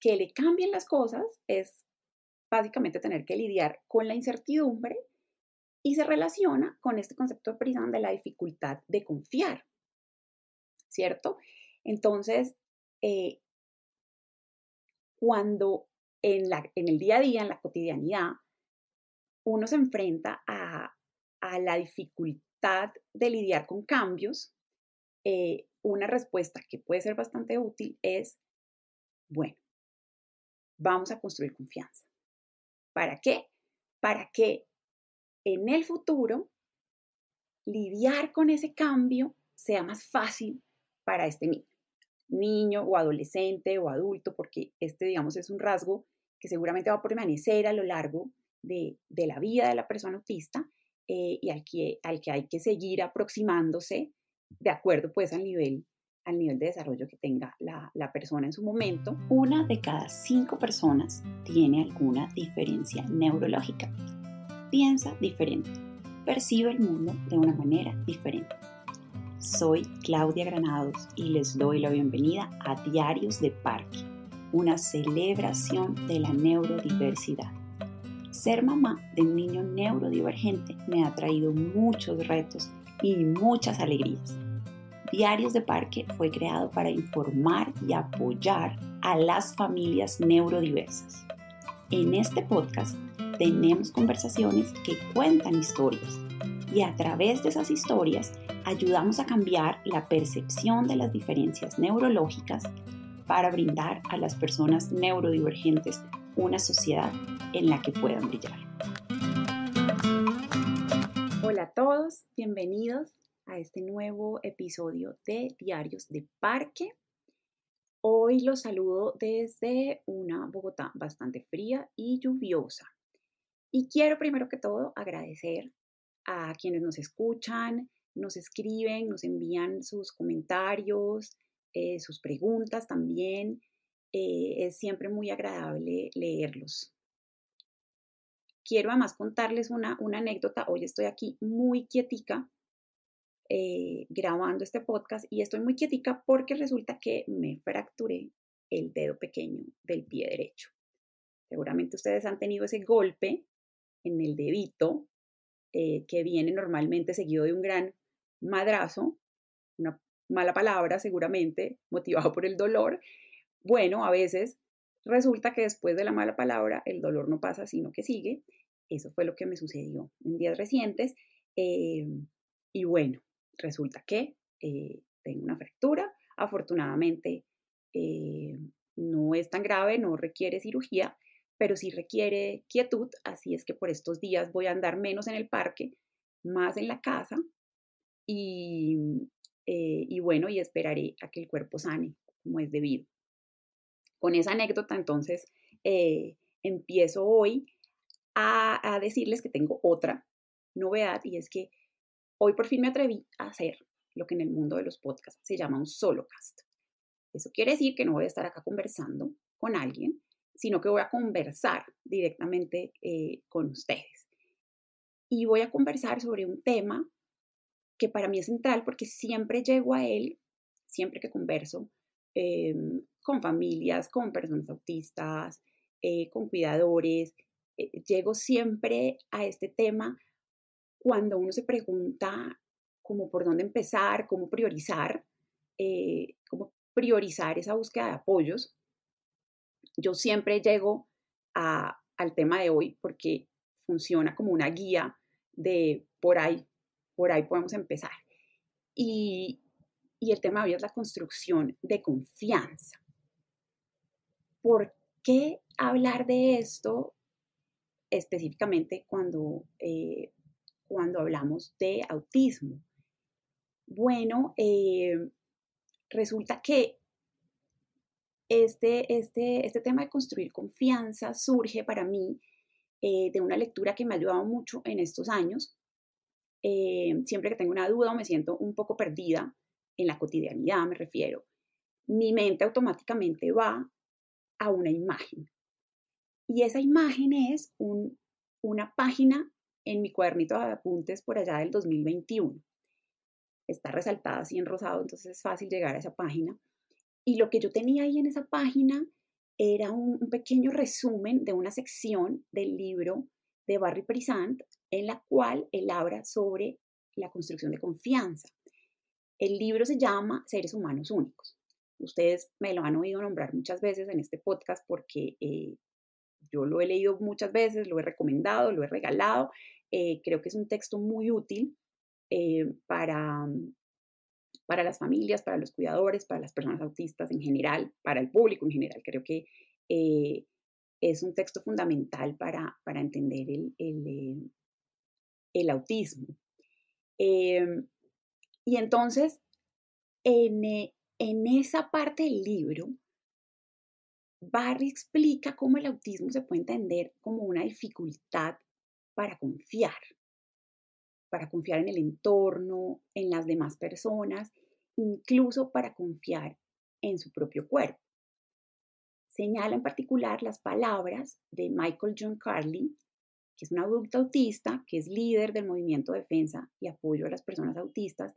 que le cambien las cosas es básicamente tener que lidiar con la incertidumbre y se relaciona con este concepto de prisión de la dificultad de confiar, ¿cierto? Entonces, eh, cuando en, la, en, el día a día, en la cotidianidad, uno se enfrenta a, la dificultad de lidiar con cambios, eh, una respuesta que puede ser bastante útil es, bueno, vamos a construir confianza. ¿Para qué? Para que en el futuro lidiar con ese cambio sea más fácil para este niño, niño o adolescente o adulto, porque este, digamos, es un rasgo que seguramente va a permanecer a lo largo de, la vida de la persona autista eh, y al que, al que hay que seguir aproximándose de acuerdo pues al nivel al nivel de desarrollo que tenga la, persona en su momento. Una de cada cinco personas tiene alguna diferencia neurológica. Piensa diferente. Percibe el mundo de una manera diferente. Soy Claudia Granados y les doy la bienvenida a Diarios de Parque, una celebración de la neurodiversidad. Ser mamá de un niño neurodivergente me ha traído muchos retos y muchas alegrías Diarios de Parque fue creado para informar y apoyar a las familias neurodiversas. En este podcast tenemos conversaciones que cuentan historias y a través de esas historias ayudamos a cambiar la percepción de las diferencias neurológicas para brindar a las personas neurodivergentes una sociedad en la que puedan brillar. Hola a todos, bienvenidos a este nuevo episodio de Diarios de Parque. Hoy los saludo desde una Bogotá bastante fría y lluviosa. Y quiero primero que todo agradecer a quienes nos escuchan, nos escriben, nos envían sus comentarios, eh, sus preguntas también. Eh, es siempre muy agradable leerlos. Quiero además contarles una, una anécdota. Hoy estoy aquí muy quietica eh, grabando este podcast y estoy muy quietica porque resulta que me fracturé el dedo pequeño del pie derecho. Seguramente ustedes han tenido ese golpe en el dedito eh, que viene normalmente seguido de un gran madrazo, una mala palabra seguramente, motivado por el dolor. Bueno, a veces resulta que después de la mala palabra el dolor no pasa, sino que sigue. Eso fue lo que me sucedió en días recientes. Eh, y bueno, resulta que eh, tengo una fractura. Afortunadamente eh, no es tan grave, no requiere cirugía, pero sí requiere quietud, así es que por estos días voy a andar menos en el parque, más en la casa y, eh, y bueno, y esperaré a que el cuerpo sane como es debido. Con esa anécdota entonces empiezo hoy a, a decirles que tengo otra novedad y es que Hoy por fin me atreví a hacer lo que en el mundo de los podcasts se llama un solo cast. Eso quiere decir que no voy a estar acá conversando con alguien, sino que voy a conversar directamente eh, con ustedes. Y voy a conversar sobre un tema que para mí es central porque siempre llego a él, siempre que converso eh, con familias, con personas autistas, eh, con cuidadores, llego siempre a este tema cuando uno se pregunta como por dónde empezar, cómo priorizar, eh, cómo priorizar esa búsqueda de apoyos, yo siempre llego al tema de hoy porque funciona como una guía de por ahí, por ahí podemos empezar. Y, el tema de hoy es la construcción de confianza. ¿Por qué hablar de esto específicamente cuando eh, cuando hablamos de autismo? Bueno, eh, resulta que este, este, este, tema de construir confianza surge para mí eh, de una lectura que me ha ayudado mucho en estos años. Eh, siempre que tengo una duda o me siento un poco perdida, en la cotidianidad me refiero, mi mente automáticamente va a una imagen. Y esa imagen es una página en mi cuadernito de apuntes por allá del 2021. Está resaltada así en rosado, entonces es fácil llegar a esa página. Y lo que yo tenía ahí en esa página era un, pequeño resumen de una sección del libro de Barry Prisant en la cual él habla sobre la construcción de confianza. El libro se llama Seres Humanos Únicos. Ustedes me lo han oído nombrar muchas veces en este podcast porque eh, yo lo he leído muchas veces, lo he recomendado, lo he regalado. Eh, creo que es un texto muy útil eh, mm, para, las familias, para los cuidadores, para las personas autistas en general, para el público en general. Creo que eh, es un texto fundamental para, entender el, autismo. Em, y entonces, en esa parte del libro, Barry explica cómo el autismo se puede entender como una dificultad para confiar, para confiar en el entorno, en las demás personas, incluso para confiar en su propio cuerpo. Señala en particular las palabras de Michael John Carlin, que es un adulto autista, que es líder del movimiento de defensa y apoyo a las personas autistas,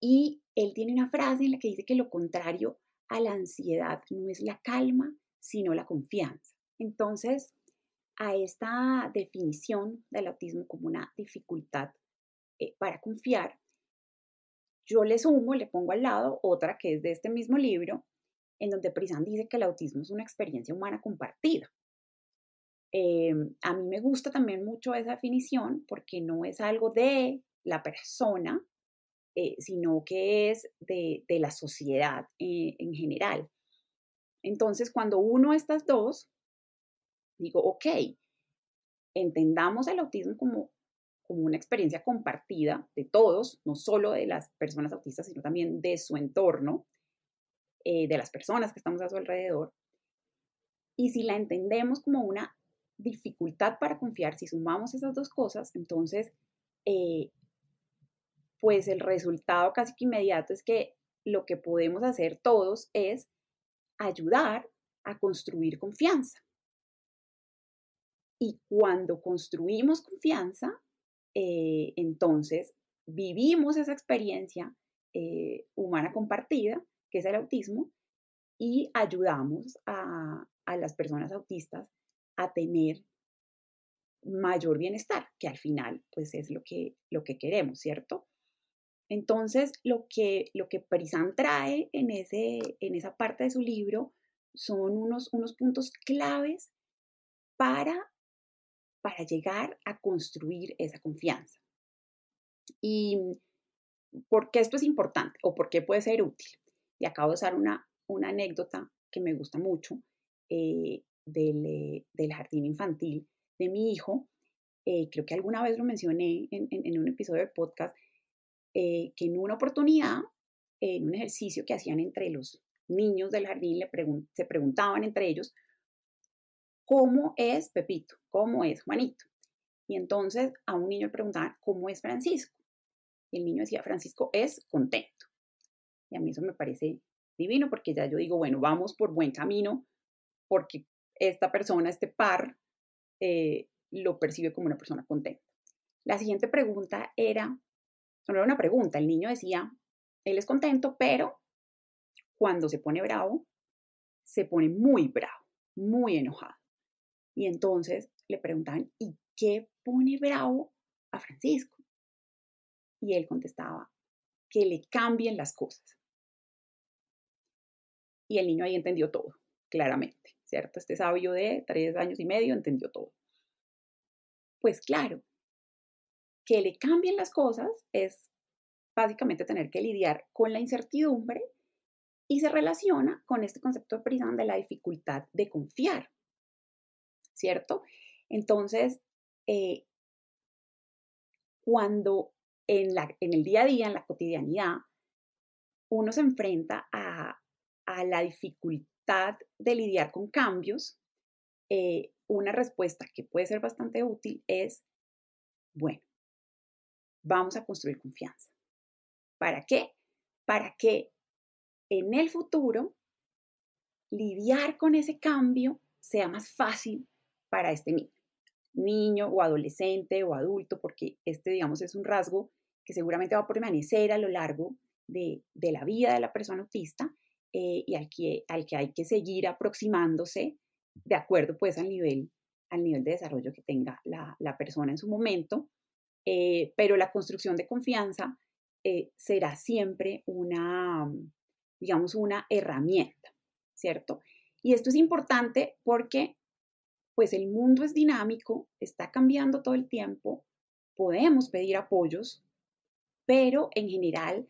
y él tiene una frase en la que dice que lo contrario a la ansiedad no es la calma, sino la confianza. Entonces, a esta definición del autismo como una dificultad eh, para confiar, yo le sumo, le pongo al lado otra que es de este mismo libro, en donde Prisan dice que el autismo es una experiencia humana compartida. Em, a mí me gusta también mucho esa definición porque no es algo de la persona, eh, sino que es de, la sociedad en general. Entonces, cuando uno estas dos, digo, ok, entendamos el autismo como, como una experiencia compartida de todos, no solo de las personas autistas, sino también de su entorno, eh, de las personas que estamos a su alrededor. Y si la entendemos como una dificultad para confiar, si sumamos esas dos cosas, entonces eh, pues el resultado casi que inmediato es que lo que podemos hacer todos es ayudar a construir confianza. Y cuando construimos confianza, eh, entonces vivimos esa experiencia eh, humana compartida, que es el autismo, y ayudamos a, a las personas autistas a tener mayor bienestar, que al final pues es lo que, lo que queremos, ¿cierto? Entonces, lo que, lo trae en, esa parte de su libro son unos, puntos claves para, llegar a construir esa confianza. ¿Y mm, por qué esto es importante o por qué puede ser útil? Y acabo de usar una, anécdota que me gusta mucho eh, eh, del, jardín infantil de mi hijo. Eh, creo que alguna vez lo mencioné en, un episodio de podcast eh, que en una oportunidad, en un ejercicio que hacían entre los niños del jardín, le se preguntaban entre ellos, ¿cómo es Pepito? ¿Cómo es Juanito? Y entonces a un niño le preguntaban, ¿cómo es Francisco? Y el niño decía, Francisco es contento. Y a mí eso me parece divino porque ya yo digo, bueno, vamos por buen camino porque esta persona, este par, eh, lo percibe como una persona contenta. La siguiente pregunta era, no era una pregunta, el niño decía, él es contento, pero cuando se pone bravo, se pone muy bravo, muy enojado. Y entonces le preguntaban, ¿y qué pone bravo a Francisco? Y él contestaba, que le cambien las cosas. Y el niño ahí entendió todo, claramente, ¿cierto? Este sabio de tres años y medio entendió todo. Pues claro, que le cambien las cosas es básicamente tener que lidiar con la incertidumbre y se relaciona con este concepto de prisión de la dificultad de confiar, ¿cierto? Entonces, eh, cuando en, la, en, el día a día, en la cotidianidad, uno se enfrenta a, la dificultad de lidiar con cambios, eh, una respuesta que puede ser bastante útil es, bueno, vamos a construir confianza. ¿Para qué? Para que en el futuro lidiar con ese cambio sea más fácil para este niño, niño o adolescente o adulto, porque este, digamos, es un rasgo que seguramente va a permanecer a lo largo de, la vida de la persona autista eh, y al que, hay que seguir aproximándose de acuerdo pues al nivel, al nivel de desarrollo que tenga la persona en su momento eh, pero la construcción de confianza eh, será siempre una, mm, digamos, una herramienta, ¿cierto? Y esto es importante porque, pues, el mundo es dinámico, está cambiando todo el tiempo, podemos pedir apoyos, pero en general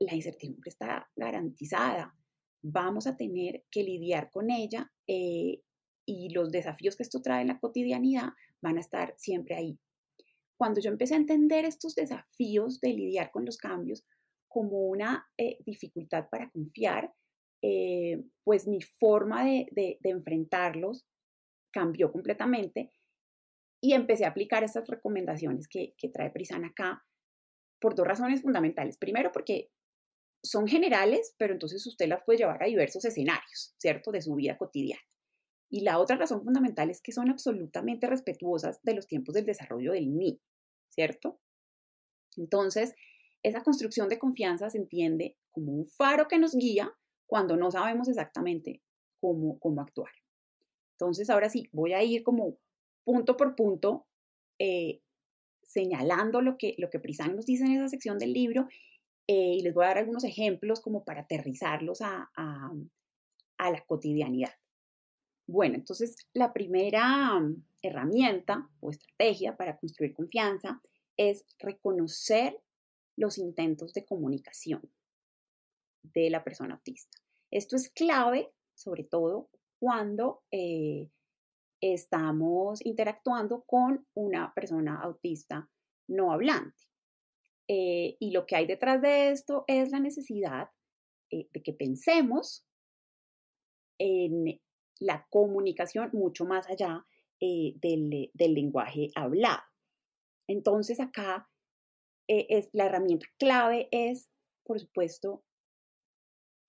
la incertidumbre está garantizada. Vamos a tener que lidiar con ella eh, y los desafíos que esto trae en la cotidianidad van a estar siempre ahí cuando yo empecé a entender estos desafíos de lidiar con los cambios como una eh, dificultad para confiar, eh, pues mi forma de, enfrentarlos cambió completamente y empecé a aplicar estas recomendaciones que, trae Prisana acá por dos razones fundamentales. Primero, porque son generales, pero entonces usted las puede llevar a diversos escenarios, ¿cierto?, de su vida cotidiana. Y la otra razón fundamental es que son absolutamente respetuosas de los tiempos del desarrollo del ni, ¿cierto? Entonces, esa construcción de confianza se entiende como un faro que nos guía cuando no sabemos exactamente cómo, cómo actuar. Entonces, ahora sí, voy a ir como punto por punto eh, señalando lo que, lo que Prisán nos dice en esa sección del libro eh, y les voy a dar algunos ejemplos como para aterrizarlos a la cotidianidad. Bueno, entonces la primera mm, herramienta o estrategia para construir confianza es reconocer los intentos de comunicación de la persona autista. Esto es clave, sobre todo cuando eh, estamos interactuando con una persona autista no hablante. Eh, y lo que hay detrás de esto es la necesidad eh, de que pensemos en la comunicación mucho más allá eh, eh, del, lenguaje hablado. Entonces acá eh, es, la herramienta clave es, por supuesto,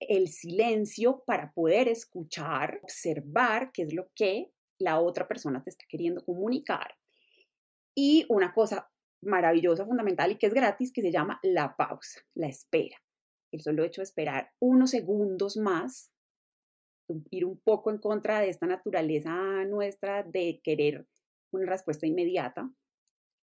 el silencio para poder escuchar, observar qué es lo que la otra persona te está queriendo comunicar. Y una cosa maravillosa, fundamental y que es gratis, que se llama la pausa, la espera. El solo hecho de esperar unos segundos más ir un poco en contra de esta naturaleza nuestra de querer una respuesta inmediata.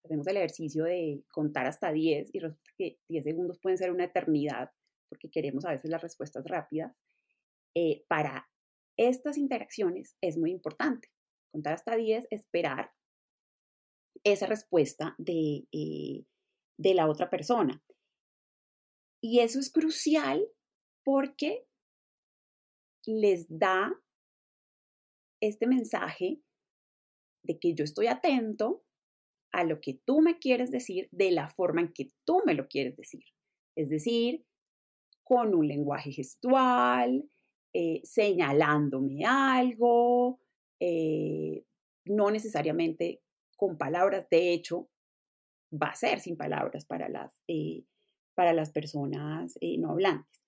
Hacemos el ejercicio de contar hasta 10 y resulta que 10 segundos pueden ser una eternidad porque queremos a veces las respuestas rápidas. Eh, para estas interacciones es muy importante contar hasta 10, esperar esa respuesta eh, de la otra persona. Y eso es crucial porque les da este mensaje de que yo estoy atento a lo que tú me quieres decir de la forma en que tú me lo quieres decir. Es decir, con un lenguaje gestual, eh, señalándome algo, eh, no necesariamente con palabras. De hecho, va a ser sin palabras para las, eh, para las personas no hablantes.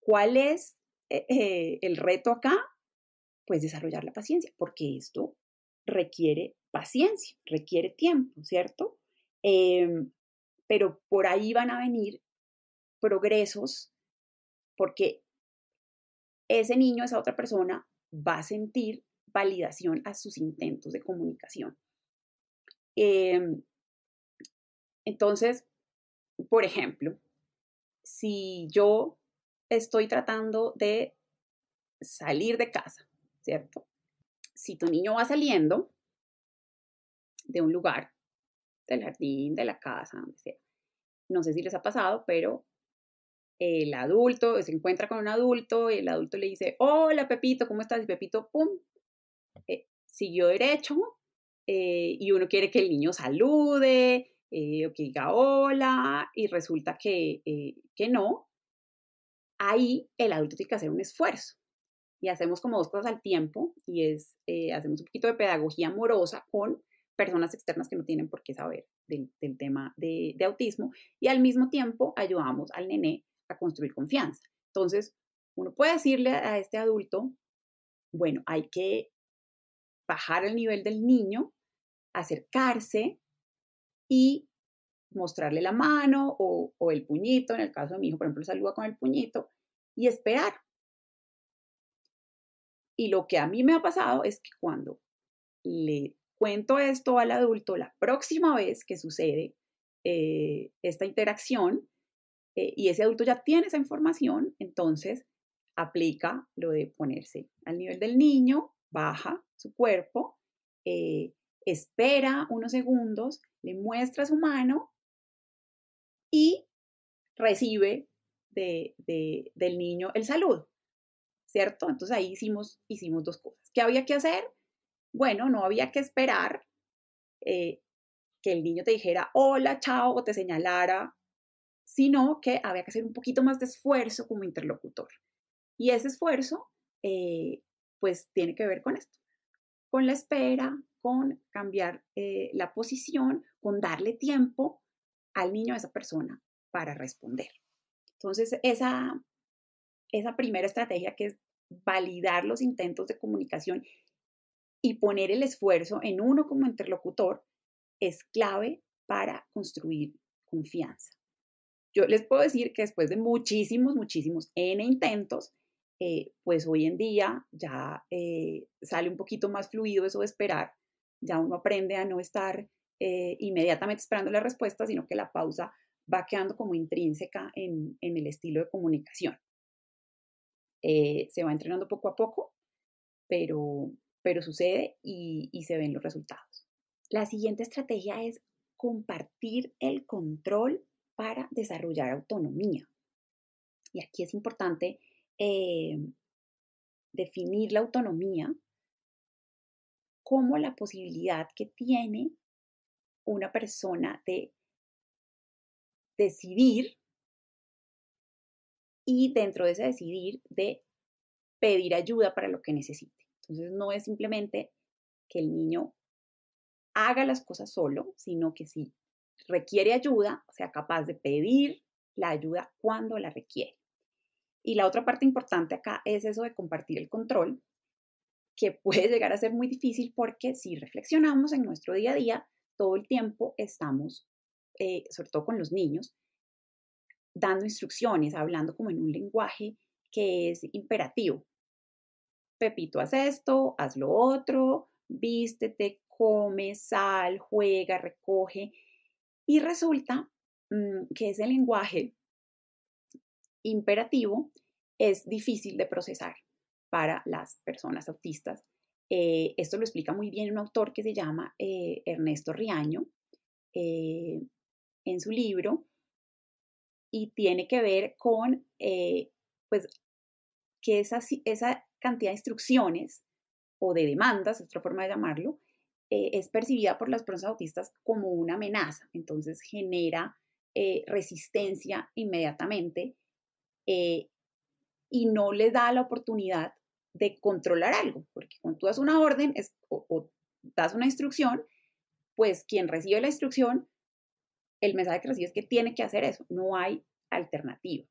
¿Cuál es eh, eh, el reto acá? Pues desarrollar la paciencia, porque esto requiere paciencia, requiere tiempo, ¿cierto? Em, pero por ahí van a venir progresos, porque ese niño, esa otra persona, va a sentir validación a sus intentos de comunicación. Em, entonces, por ejemplo, si yo estoy tratando de salir de casa, ¿cierto? Si tu niño va saliendo de un lugar, del jardín, de la casa, sea, no sé si les ha pasado, pero el adulto se encuentra con un adulto y el adulto le dice, hola Pepito, ¿cómo estás? Y Pepito, ¡pum! Eh, siguió derecho eh, y uno quiere que el niño salude eh, o que diga hola y resulta que, que no, ahí el adulto tiene que hacer un esfuerzo. Y hacemos como dos cosas al tiempo y es, eh, hacemos un poquito de pedagogía amorosa con personas externas que no tienen por qué saber del, tema de, de, autismo y al mismo tiempo ayudamos al nené a construir confianza. Entonces, uno puede decirle a este adulto, bueno, hay que bajar el nivel del niño, acercarse y mostrarle la mano o, el puñito, en el caso de mi hijo, por ejemplo, saluda con el puñito, y esperar. Y lo que a mí me ha pasado es que cuando le cuento esto al adulto, la próxima vez que sucede eh, esta interacción, eh, y ese adulto ya tiene esa información, entonces aplica lo de ponerse al nivel del niño, baja su cuerpo, eh, espera unos segundos, le muestra su mano y recibe de, del niño el saludo, ¿cierto? Entonces ahí hicimos, hicimos dos cosas. ¿Qué había que hacer? Bueno, no había que esperar eh, que el niño te dijera hola, chao o te señalara, sino que había que hacer un poquito más de esfuerzo como interlocutor. Y ese esfuerzo, eh, pues, tiene que ver con esto, con la espera, con cambiar eh, la posición, con darle tiempo al niño a esa persona para responder. Entonces, esa, esa primera estrategia que es validar los intentos de comunicación y poner el esfuerzo en uno como interlocutor es clave para construir confianza. Yo les puedo decir que después de muchísimos, muchísimos N intentos, eh, pues hoy en día ya eh, sale un poquito más fluido eso de esperar, ya uno aprende a no estar eh, inmediatamente esperando la respuesta, sino que la pausa va quedando como intrínseca en, el estilo de comunicación. Eh, se va entrenando poco a poco, pero, sucede y, se ven los resultados. La siguiente estrategia es compartir el control para desarrollar autonomía. Y aquí es importante eh, definir la autonomía como la posibilidad que tiene una persona de decidir y dentro de ese decidir de pedir ayuda para lo que necesite. Entonces no es simplemente que el niño haga las cosas solo, sino que si requiere ayuda, sea capaz de pedir la ayuda cuando la requiere. Y la otra parte importante acá es eso de compartir el control, que puede llegar a ser muy difícil porque si reflexionamos en nuestro día a día, todo el tiempo estamos, eh, sobre todo con los niños, dando instrucciones, hablando como en un lenguaje que es imperativo. Pepito, haz esto, haz lo otro, vístete, come, sal, juega, recoge. Y resulta mm, que ese lenguaje imperativo es difícil de procesar para las personas autistas eh, esto lo explica muy bien un autor que se llama eh, Ernesto Riaño eh, en su libro y tiene que ver con pues, que esa, esa cantidad de instrucciones o de demandas, otra forma de llamarlo, es percibida por las personas autistas como una amenaza. Entonces genera resistencia inmediatamente y no le da la oportunidad de controlar algo, porque cuando tú das una orden es, o, das una instrucción, pues quien recibe la instrucción, el mensaje que recibe es que tiene que hacer eso, no hay alternativa.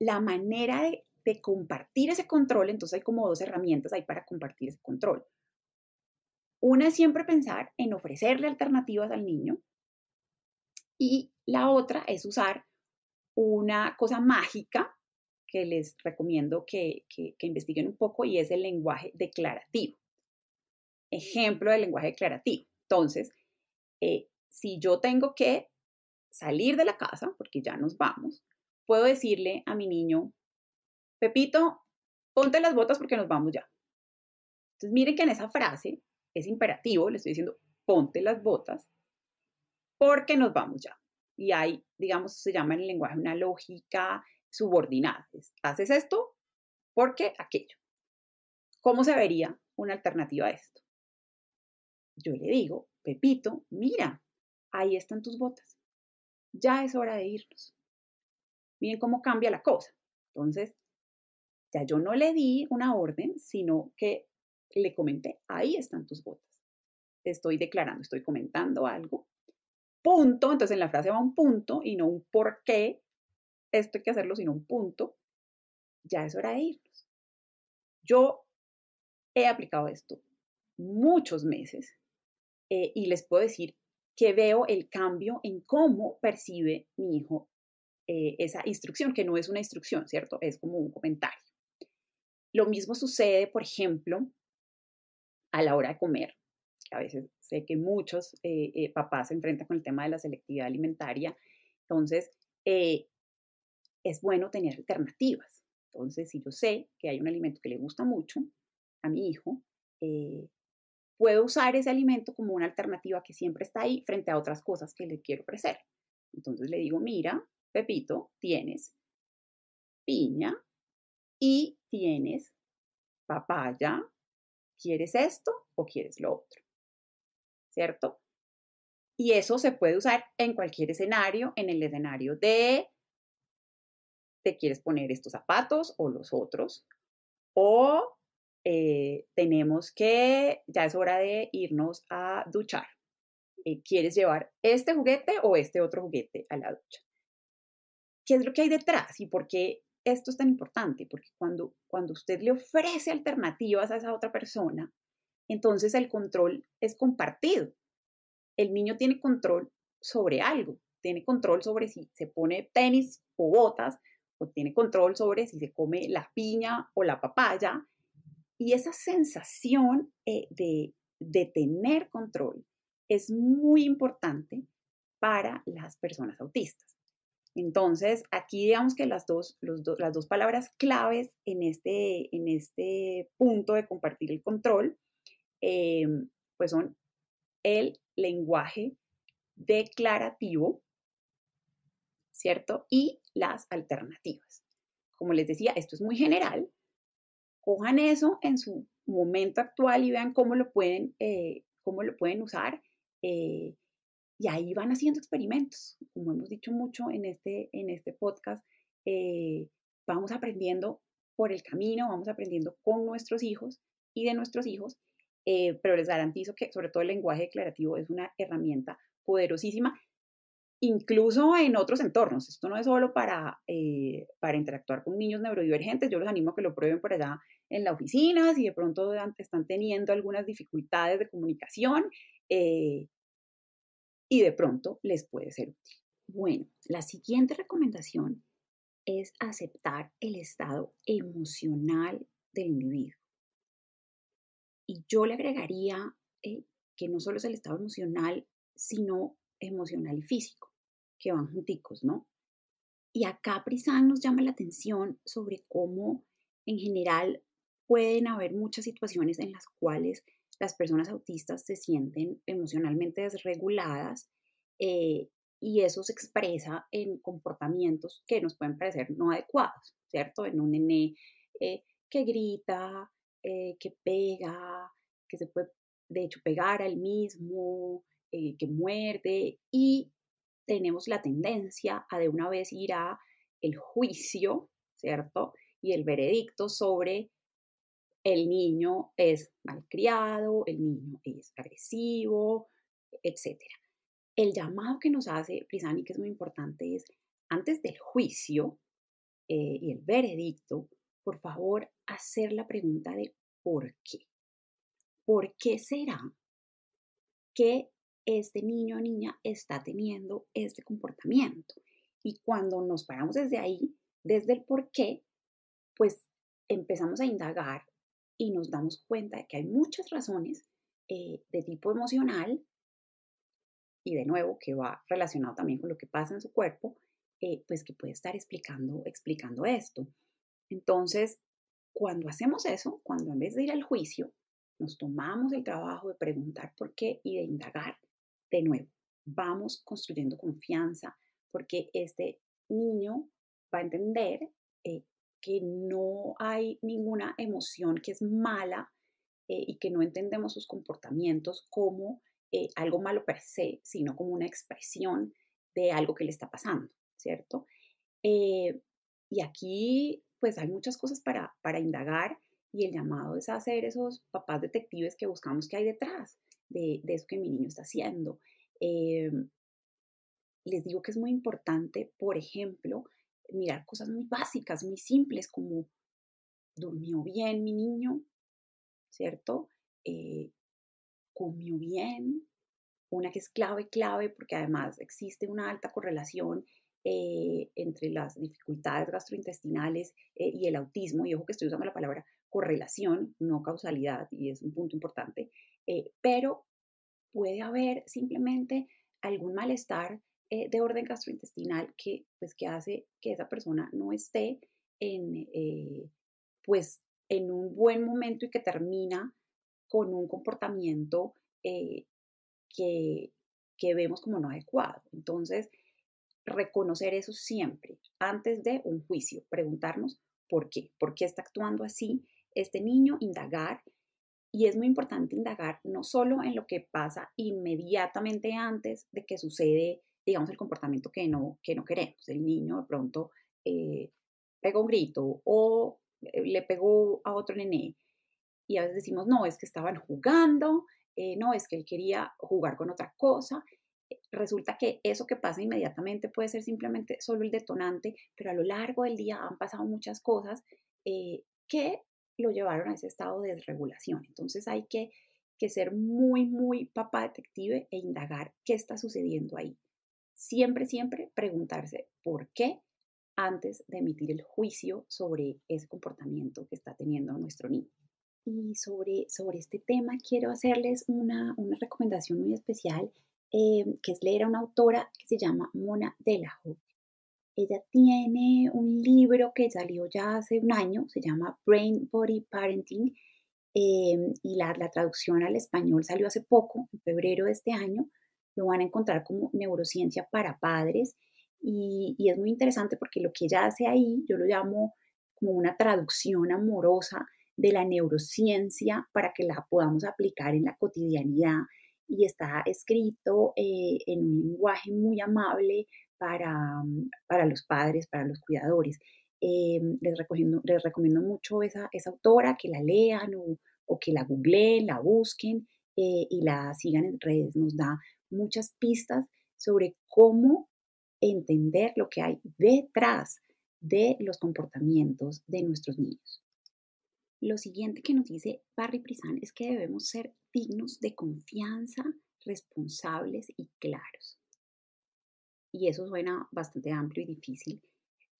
La manera de, de compartir ese control, entonces hay como dos herramientas ahí para compartir ese control. Una es siempre pensar en ofrecerle alternativas al niño y la otra es usar una cosa mágica que les recomiendo que, investiguen un poco y es el lenguaje declarativo. Ejemplo del lenguaje declarativo. Entonces, eh, si yo tengo que salir de la casa, porque ya nos vamos, puedo decirle a mi niño, Pepito, ponte las botas porque nos vamos ya. Entonces, miren que en esa frase es imperativo, le estoy diciendo, ponte las botas porque nos vamos ya. Y hay, digamos, se llama en el lenguaje una lógica subordinadas. Haces esto porque aquello. ¿Cómo se vería una alternativa a esto? Yo le digo, Pepito, mira, ahí están tus botas. Ya es hora de irnos. Miren cómo cambia la cosa. Entonces, ya yo no le di una orden, sino que le comenté, ahí están tus botas. Estoy declarando, estoy comentando algo. Punto, entonces en la frase va un punto y no un por qué esto hay que hacerlo sin un punto, ya es hora de irnos. Yo he aplicado esto muchos meses eh, y les puedo decir que veo el cambio en cómo percibe mi hijo eh, esa instrucción, que no es una instrucción, ¿cierto? Es como un comentario. Lo mismo sucede, por ejemplo, a la hora de comer, a veces sé que muchos eh, papás se enfrentan con el tema de la selectividad alimentaria. Entonces, es bueno tener alternativas. Entonces, si yo sé que hay un alimento que le gusta mucho a mi hijo, eh, puedo usar ese alimento como una alternativa que siempre está ahí frente a otras cosas que le quiero ofrecer. Entonces le digo, mira, Pepito, tienes piña y tienes papaya, ¿quieres esto o quieres lo otro? ¿Cierto? Y eso se puede usar en cualquier escenario, en el escenario de te quieres poner estos zapatos o los otros, o eh, tenemos que, ya es hora de irnos a duchar. Eh, ¿Quieres llevar este juguete o este otro juguete a la ducha? ¿Qué es lo que hay detrás y por qué esto es tan importante? Porque cuando, cuando usted le ofrece alternativas a esa otra persona, entonces el control es compartido. El niño tiene control sobre algo, tiene control sobre si se pone tenis o botas, pues, tiene control sobre si se come la piña o la papaya. Y esa sensación eh, de, tener control es muy importante para las personas autistas. Entonces, aquí digamos que las dos, las dos palabras claves en este, en este punto de compartir el control, eh, pues son el lenguaje declarativo, ¿cierto? Y las alternativas. Como les decía, esto es muy general. Cojan eso en su momento actual y vean cómo lo pueden, eh, cómo lo pueden usar. Eh, y ahí van haciendo experimentos. Como hemos dicho mucho en este, en este podcast, eh, vamos aprendiendo por el camino, vamos aprendiendo con nuestros hijos y de nuestros hijos, pero les garantizo que sobre todo el lenguaje declarativo es una herramienta poderosísima incluso en otros entornos. Esto no es solo para, eh, para interactuar con niños neurodivergentes. Yo los animo a que lo prueben por allá en la oficina, si de pronto están teniendo algunas dificultades de comunicación eh, y de pronto les puede ser útil. Bueno, la siguiente recomendación es aceptar el estado emocional del individuo. Y yo le agregaría eh, que no solo es el estado emocional, sino emocional y físico que van junticos, ¿no? Y acá Prisan nos llama la atención sobre cómo en general pueden haber muchas situaciones en las cuales las personas autistas se sienten emocionalmente desreguladas eh, y eso se expresa en comportamientos que nos pueden parecer no adecuados, ¿cierto? En un nene eh, que grita, eh, que pega, que se puede de hecho pegar al mismo, que muerde y tenemos la tendencia a de una vez ir a el juicio, ¿cierto? Y el veredicto sobre el niño es malcriado, el niño es agresivo, etc. El llamado que nos hace Prisani, que es muy importante, es antes del juicio eh, y el veredicto, por favor, hacer la pregunta de por qué. ¿Por qué será que este niño o niña está teniendo este comportamiento. Y cuando nos paramos desde ahí, desde el por qué, pues empezamos a indagar y nos damos cuenta de que hay muchas razones eh, de tipo emocional y de nuevo que va relacionado también con lo que pasa en su cuerpo, eh, pues que puede estar explicando, explicando esto. Entonces, cuando hacemos eso, cuando en vez de ir al juicio, nos tomamos el trabajo de preguntar por qué y de indagar, de nuevo, vamos construyendo confianza, porque este niño va a entender eh, que no hay ninguna emoción que es mala eh, y que no entendemos sus comportamientos como eh, algo malo per se, sino como una expresión de algo que le está pasando, ¿cierto? y aquí pues hay muchas cosas para, indagar y el llamado es hacer esos papás detectives que buscamos que hay detrás de, eso que mi niño está haciendo. Em, les digo que es muy importante, por ejemplo, mirar cosas muy básicas, muy simples, como durmió bien mi niño, ¿cierto? Eh, comió bien, una que es clave, clave, porque además existe una alta correlación eh, entre las dificultades gastrointestinales eh, y el autismo, y ojo que estoy usando la palabra correlación, no causalidad, y es un punto importante, eh, pero puede haber simplemente algún malestar eh, de orden gastrointestinal que, pues, que hace que esa persona no esté en, eh, pues, en un buen momento y que termina con un comportamiento que, que vemos como no adecuado. Entonces, reconocer eso siempre, antes de un juicio, preguntarnos por qué, por qué está actuando así este niño, indagar y es muy importante indagar no solo en lo que pasa inmediatamente antes de que sucede, digamos, el comportamiento que no, que no queremos. El niño de pronto eh, pegó un grito o eh, le pegó a otro nené. Y a veces decimos, no, es que estaban jugando, eh, no, es que él quería jugar con otra cosa. Resulta que eso que pasa inmediatamente puede ser simplemente solo el detonante, pero a lo largo del día han pasado muchas cosas que lo llevaron a ese estado de desregulación. Entonces hay que, que ser muy, muy papá detective e indagar qué está sucediendo ahí. Siempre, siempre preguntarse por qué antes de emitir el juicio sobre ese comportamiento que está teniendo nuestro niño. Y sobre, sobre este tema quiero hacerles una, recomendación muy especial, eh, que es leer a una autora que se llama Mona Delajo. Ella tiene un libro que salió ya hace un año, se llama Brain Body Parenting, em, y la, traducción al español salió hace poco, en febrero de este año. Lo van a encontrar como Neurociencia para Padres, y, es muy interesante porque lo que ella hace ahí, yo lo llamo como una traducción amorosa de la neurociencia para que la podamos aplicar en la cotidianidad y está escrito eh, en un lenguaje muy amable, Mm, para, los padres, para los cuidadores. Em, les, recomiendo, les recomiendo mucho esa, esa autora, que la lean o, que la googleen, la busquen eh, y la sigan en redes. Nos da muchas pistas sobre cómo entender lo que hay detrás de los comportamientos de nuestros niños. Lo siguiente que nos dice Barry Prisan es que debemos ser dignos de confianza, responsables y claros y eso suena bastante amplio y difícil,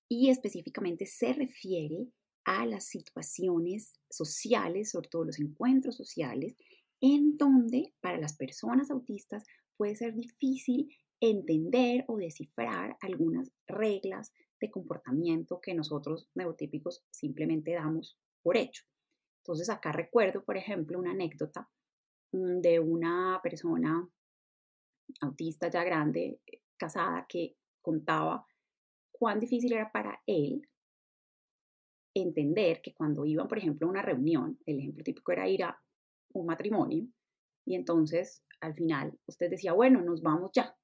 y específicamente se refiere a las situaciones sociales, sobre todo los encuentros sociales, en donde para las personas autistas puede ser difícil entender o descifrar algunas reglas de comportamiento que nosotros neurotípicos simplemente damos por hecho. Entonces acá recuerdo, por ejemplo, una anécdota mm, de una persona autista ya grande casada que contaba cuán difícil era para él entender que cuando iban, por ejemplo, a una reunión, el ejemplo típico era ir a un matrimonio, y entonces al final usted decía, bueno, nos vamos ya.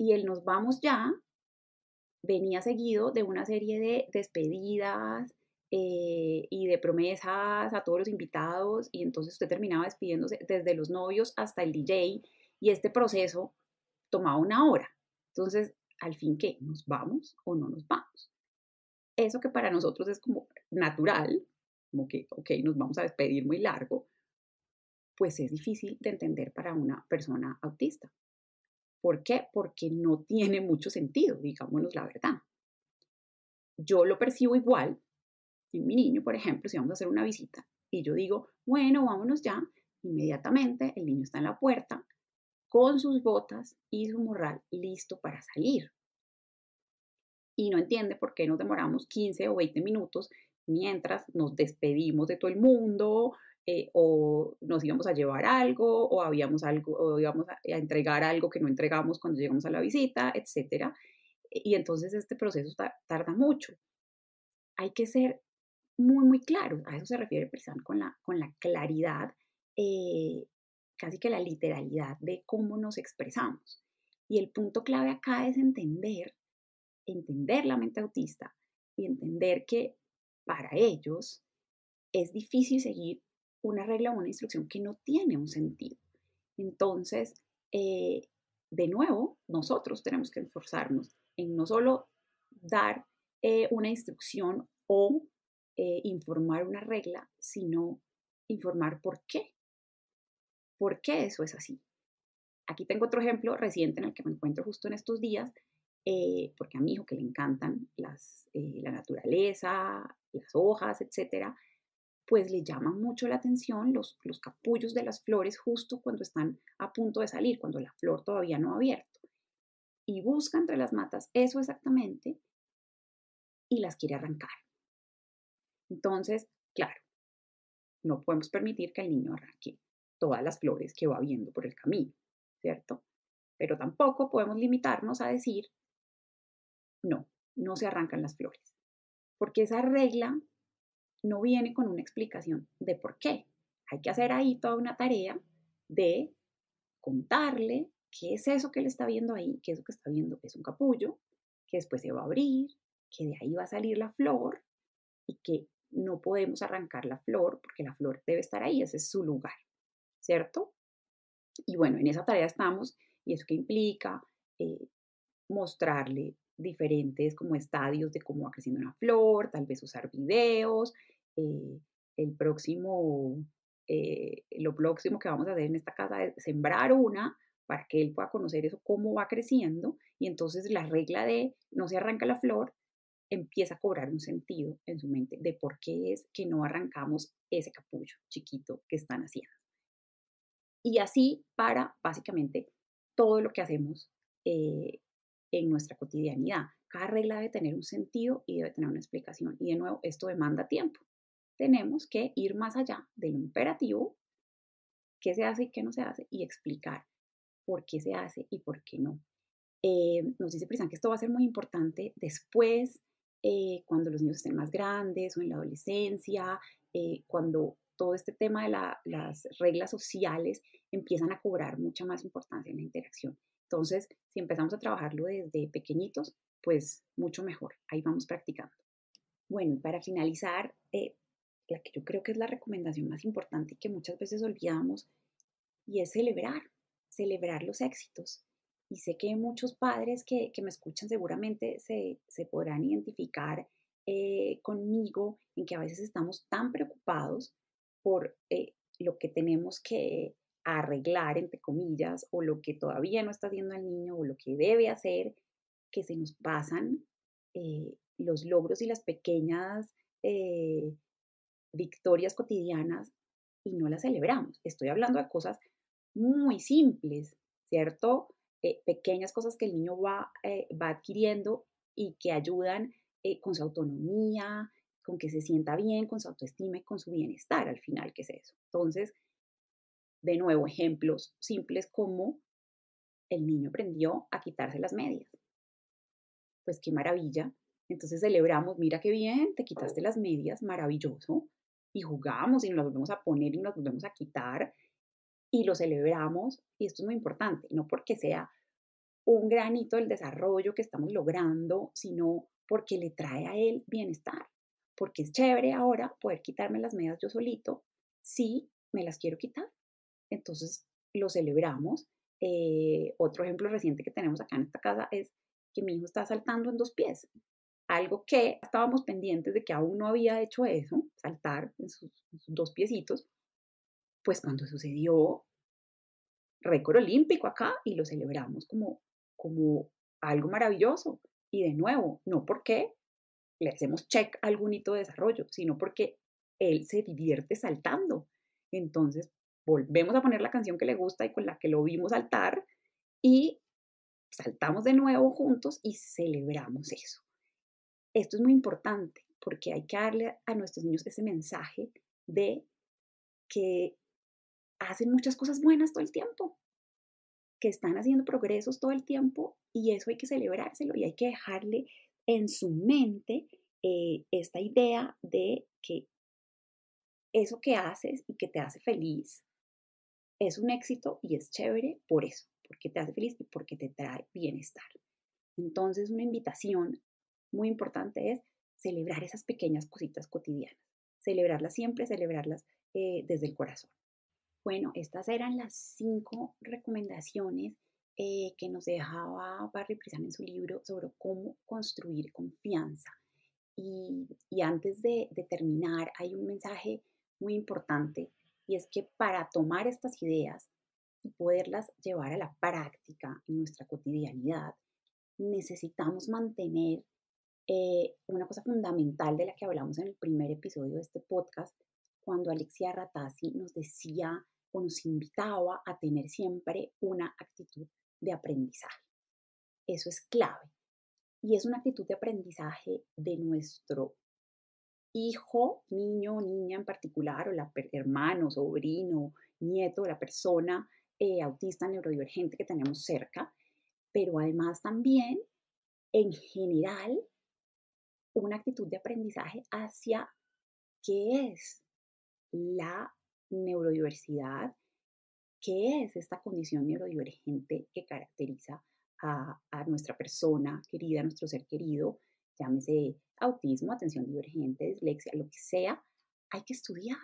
Y el nos vamos ya venía seguido de una serie de despedidas eh, y de promesas a todos los invitados, y entonces usted terminaba despidiéndose desde los novios hasta el DJ, y este proceso tomaba una hora. Entonces, al fin, ¿qué? ¿Nos vamos o no nos vamos? Eso que para nosotros es como natural, como que, ok, nos vamos a despedir muy largo, pues es difícil de entender para una persona autista. ¿Por qué? Porque no tiene mucho sentido, digámonos la verdad. Yo lo percibo igual en mi niño, por ejemplo, si vamos a hacer una visita y yo digo, bueno, vámonos ya, inmediatamente el niño está en la puerta, con sus botas y su morral listo para salir. Y no entiende por qué nos demoramos 15 o 20 minutos mientras nos despedimos de todo el mundo eh, o nos íbamos a llevar algo o, habíamos algo, o íbamos a, eh, entregar algo que no entregamos cuando llegamos a la visita, etc. E, y entonces este proceso tarda mucho. Hay que ser muy, muy claro. A eso se refiere Prisán con la, con la claridad eh, casi que la literalidad de cómo nos expresamos. Y el punto clave acá es entender, entender la mente autista y entender que para ellos es difícil seguir una regla o una instrucción que no tiene un sentido. Entonces, eh, de nuevo, nosotros tenemos que esforzarnos en no solo dar eh, una instrucción o eh, informar una regla, sino informar por qué por qué eso es así. Aquí tengo otro ejemplo reciente en el que me encuentro justo en estos días, eh, porque a mi hijo que le encantan eh, la naturaleza, las hojas, etcétera, pues le llaman mucho la atención los capullos de las flores justo cuando están a punto de salir, cuando la flor todavía no ha abierto. Y busca entre las matas eso exactamente y las quiere arrancar. Entonces, claro, no podemos permitir que el niño arranque todas las flores que va viendo por el camino, ¿cierto? Pero tampoco podemos limitarnos a decir, no, no se arrancan las flores, porque esa regla no viene con una explicación de por qué. Hay que hacer ahí toda una tarea de contarle qué es eso que le está viendo ahí, qué es lo que está viendo es un capullo, que después se va a abrir, que de ahí va a salir la flor y que no podemos arrancar la flor porque la flor debe estar ahí, ese es su lugar. ¿cierto? Y bueno, en esa tarea estamos y eso que implica eh, mostrarle diferentes como estadios de cómo va creciendo una flor, tal vez usar videos, eh, el próximo, eh, lo próximo que vamos a hacer en esta casa es sembrar una para que él pueda conocer eso, cómo va creciendo, y entonces la regla de no se arranca la flor empieza a cobrar un sentido en su mente de por qué es que no arrancamos ese capullo chiquito que están haciendo y así para básicamente todo lo que hacemos eh, en nuestra cotidianidad. Cada regla debe tener un sentido y debe tener una explicación. Y de nuevo, esto demanda tiempo. Tenemos que ir más allá del imperativo, qué se hace y qué no se hace, y explicar por qué se hace y por qué no. Eh, nos dice Prisan que esto va a ser muy importante después, eh, cuando los niños estén más grandes o en la adolescencia, cuando todo este tema de las reglas sociales empiezan a cobrar mucha más importancia en la interacción. Entonces, si empezamos a trabajarlo desde pequeñitos, pues mucho mejor. Ahí vamos practicando. Bueno, y para finalizar, eh, la que yo creo que es la recomendación más importante y que muchas veces olvidamos, y es celebrar, celebrar los éxitos. Y sé que muchos padres que, que me escuchan seguramente se, se podrán identificar eh, conmigo en que a veces estamos tan preocupados por eh, lo que tenemos que arreglar, entre comillas, o lo que todavía no está haciendo el niño o lo que debe hacer, que se nos pasan eh, los logros y las pequeñas eh, victorias cotidianas y no las celebramos. Estoy hablando de cosas muy simples, ¿cierto? pequeñas cosas que el niño va, va adquiriendo y que ayudan con su autonomía, con que se sienta bien, con su autoestima y con su bienestar al final, que es eso. Entonces, de nuevo, ejemplos simples como el niño aprendió a quitarse las medias. Pues qué maravilla. Entonces celebramos, mira qué bien, te quitaste las medias, maravilloso. Y jugamos y nos las volvemos a poner y nos las volvemos a quitar y lo celebramos. Y esto es muy importante, no porque sea un granito del desarrollo que estamos logrando, sino porque le trae a él bienestar porque es chévere ahora poder quitarme las medias yo solito si me las quiero quitar. Entonces lo celebramos. Eh, otro ejemplo reciente que tenemos acá en esta casa es que mi hijo está saltando en dos pies. Algo que estábamos pendientes de que aún no había hecho eso, saltar en sus, dos piecitos, pues cuando sucedió récord olímpico acá y lo celebramos como, como algo maravilloso. Y de nuevo, no porque le hacemos check a algún hito de desarrollo, sino porque él se divierte saltando. Entonces, volvemos a poner la canción que le gusta y con la que lo vimos saltar y saltamos de nuevo juntos y celebramos eso. Esto es muy importante porque hay que darle a nuestros niños ese mensaje de que hacen muchas cosas buenas todo el tiempo, que están haciendo progresos todo el tiempo y eso hay que celebrárselo y hay que dejarle en su mente eh, esta idea de que eso que haces y que te hace feliz es un éxito y es chévere por eso, porque te hace feliz y porque te trae bienestar. Entonces, una invitación muy importante es celebrar esas pequeñas cositas cotidianas, celebrarlas siempre, celebrarlas eh, desde el corazón. Bueno, estas eran las cinco recomendaciones eh, que nos dejaba Barry Prisan en su libro sobre cómo construir confianza. Y, y antes de, terminar, hay un mensaje muy importante y es que para tomar estas ideas y poderlas llevar a la práctica en nuestra cotidianidad, necesitamos mantener eh, una cosa fundamental de la que hablamos en el primer episodio de este podcast, cuando Alexia Ratazzi nos decía o nos invitaba a tener siempre una actitud de aprendizaje. Eso es clave. Y es una actitud de aprendizaje de nuestro hijo, niño, o niña en particular, o la hermano, sobrino, nieto, la persona eh, autista, neurodivergente que tenemos cerca, pero además también, en general, una actitud de aprendizaje hacia qué es la neurodiversidad, qué es esta condición neurodivergente que caracteriza a, nuestra persona querida, a nuestro ser querido, llámese autismo, atención divergente, dislexia, lo que sea, hay que estudiar,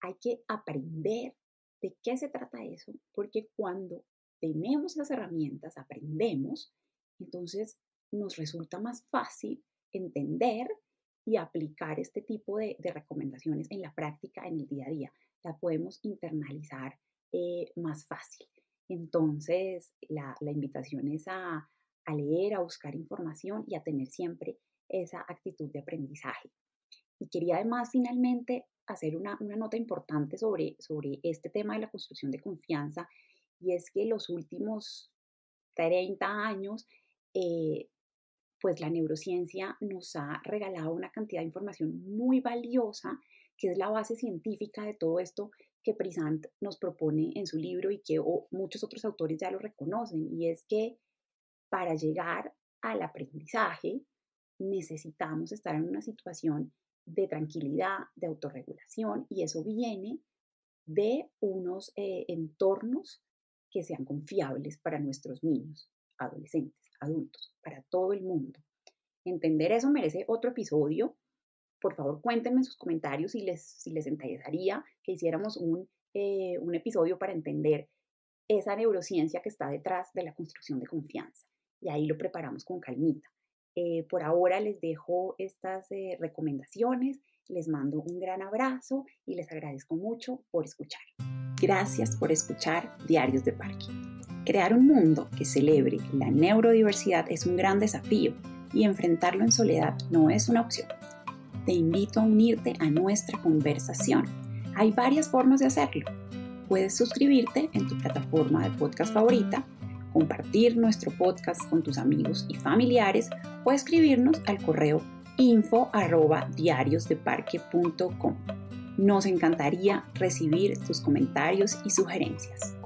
hay que aprender de qué se trata eso, porque cuando tenemos las herramientas, aprendemos, entonces nos resulta más fácil entender y aplicar este tipo de, de recomendaciones en la práctica, en el día a día. La podemos internalizar eh, más fácil. Entonces, la, invitación es a, leer, a buscar información y a tener siempre esa actitud de aprendizaje. Y quería además finalmente hacer una, nota importante sobre, sobre este tema de la construcción de confianza y es que los últimos 30 años, eh, pues la neurociencia nos ha regalado una cantidad de información muy valiosa, que es la base científica de todo esto que Prisant nos propone en su libro y que muchos otros autores ya lo reconocen, y es que para llegar al aprendizaje necesitamos estar en una situación de tranquilidad, de autorregulación, y eso viene de unos eh, entornos que sean confiables para nuestros niños, adolescentes, adultos, para todo el mundo. Entender eso merece otro episodio, por favor cuéntenme en sus comentarios si les, si que hiciéramos eh, un, episodio para entender esa neurociencia que está detrás de la construcción de confianza. Y ahí lo preparamos con calmita. Eh, por ahora les dejo estas eh, recomendaciones, les mando un gran abrazo y les agradezco mucho por escuchar. Gracias por escuchar Diarios de Parque. Crear un mundo que celebre la neurodiversidad es un gran desafío y enfrentarlo en soledad no es una opción te invito a unirte a nuestra conversación. Hay varias formas de hacerlo. Puedes suscribirte en tu plataforma de podcast favorita, compartir nuestro podcast con tus amigos y familiares o escribirnos al correo info diariosdeparque.com. Nos encantaría recibir tus comentarios y sugerencias.